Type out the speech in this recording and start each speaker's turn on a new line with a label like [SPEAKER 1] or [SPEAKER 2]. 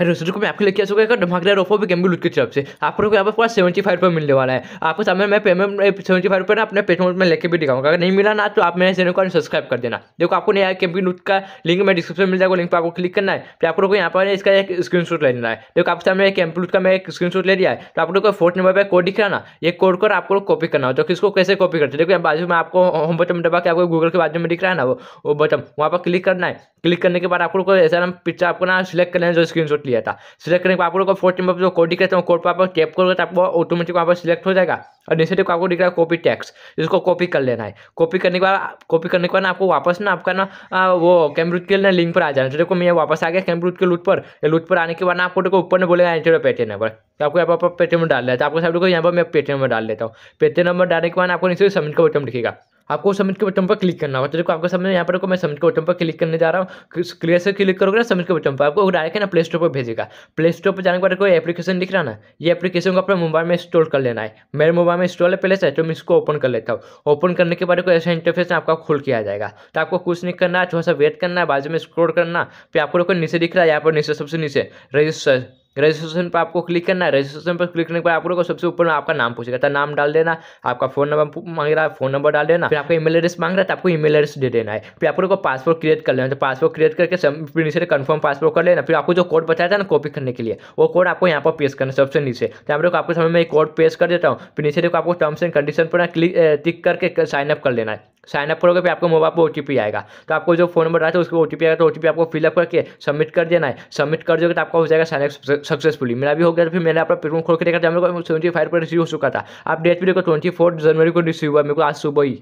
[SPEAKER 1] है दूसरे को मैं आपके लिए क्या होगा धमाकेदार ऑफर भी गेम की तरफ से आपको यहाँ पर सेवेंटी फाइव रुपये मिलने वाला है आपको सामने मैं पेमेंट सेवेंटी फाइव रुपये ना अपने पेमेंट में लेके भी दिखाऊंगा अगर नहीं मिला ना तो आप मेरे चैनल को सब्सक्राइब कर देना देखो आपको नया गेम लूट का लिंक मैं डिस्क्रिप्शन में मिल जाएगा लिंक पर आपको क्लिक करना है फिर आप लोग यहाँ पर इसका एक स्क्रीन शॉट लेना है देखो आपके सामने एक एम्पलूट का मैं एक स्क्रीन शॉट ले लिया है तो आप लोग को फोर्थ नंबर पर कोड दिख रहा ना ये कोड को आपको कॉपी करना हो तो किसको कैसे कॉपी करते देखो यहाँ बाजू में आपको होम बटन दबा के आपको गूगल के बाजू में दिख रहा है ना वो बटन वहाँ पर क्लिक करना है क्लिक करने के बाद आप लोग को ऐसा ना पिक्चर आपको ना सिलेक्ट करना है जो स्क्रीन शॉट दिया था सिलेक्ट करने के बाद आपको लोग को पर जो कोड दिख रहा है कोड तो पर आप टैप करोगे तो आपको ऑटोमेटिक वहाँ पर सिलेक्ट हो जाएगा और नीचे देखो आपको दिख रहा है कॉपी टैक्स जिसको कॉपी कर लेना है कॉपी करने के बाद कॉपी करने के बाद आपको वापस ना आपका ना वो कैमरूट के ना लिंक पर आ जाना तो देखो मैं वापस आ गया कैमरूट के लूट पर लूट पर आने के बाद आपको देखो ऊपर ने बोलेगा एंटर पेटीएम नंबर तो आपको यहाँ पर पेटीएम डाल लेता है तो आपको सब देखो यहाँ पर मैं पेटीएम नंबर डाल लेता हूँ पेटीएम नंबर डालने के बाद आपको नीचे सबमिट का बटन दिखेगा आपको सबमिट के बटन पर क्लिक करना होगा तो देखो आपके सामने यहाँ पर को मैं सबमिट के बटन पर क्लिक करने जा रहा हूँ क्लियर से क्लिक करोगे ना सबमिट के बटन पर आपको डायरेक्ट है ना प्ले स्टोर पर भेजेगा प्ले स्टोर पर जाने के बाद कोई एप्लीकेशन दिख रहा ना ये एप्लीकेशन को अपने मोबाइल में इंस्टॉल कर लेना है मेरे मोबाइल में इंस्टॉल है पहले से तो मैं इसको ओपन कर लेता हूँ ओपन करने के बाद कोई ऐसा इंटरफेस आपका खुल के आ जाएगा तो आपको कुछ नहीं करना है थोड़ा सा वेट करना है बाजू में स्क्रोल करना फिर आपको नीचे दिख रहा है यहाँ पर नीचे सबसे नीचे रजिस्टर रजिस्ट्रेशन पर आपको क्लिक करना है रजिस्ट्रेशन पर क्लिक करने के बाद आप लोगों को सबसे ऊपर में आपका नाम पूछेगा तो नाम डाल देना आपका फोन नंबर मांग रहा है फोन नंबर डाल देना फिर आपका ईमेल एड्रेस मांग रहा है तो आपको ईमेल एड्रेस दे देना है फिर आप लोगों को पासवर्ड क्रिएट कर लेना तो पासवर्ड क्रिएट करके फिर नीचे कन्फर्म पासवर्ड कर लेना फिर आपको जो कोड बताया था ना कॉपी करने के लिए वो कोड आपको यहाँ पर पेश करना सबसे नीचे तो आप लोग आपको समय में कोड पेश कर देता हूँ फिर नीचे देखो आपको टर्म्स एंड कंडीशन पर क्लिक टिक करके साइनअप कर लेना है साइनअप करोगे फिर आपको मोबाइल पर ओ आएगा तो आपको जो फोन नंबर रहा था उसको ओ आएगा तो ओ आपको फिलअप करके सबमिट कर देना है सबमिट कर दोगे तो आपका हो जाएगा साइनअप सक्सेसफुली मेरा भी हो गया तो फिर मैंने अपना पेटीएम खोल के देखा तो हम लोग सेवेंटी फाइव पर रिसीव हो चुका था आप डेट भी देखो ट्वेंटी जनवरी को रिसीव हुआ मेरे को आज सुबह ही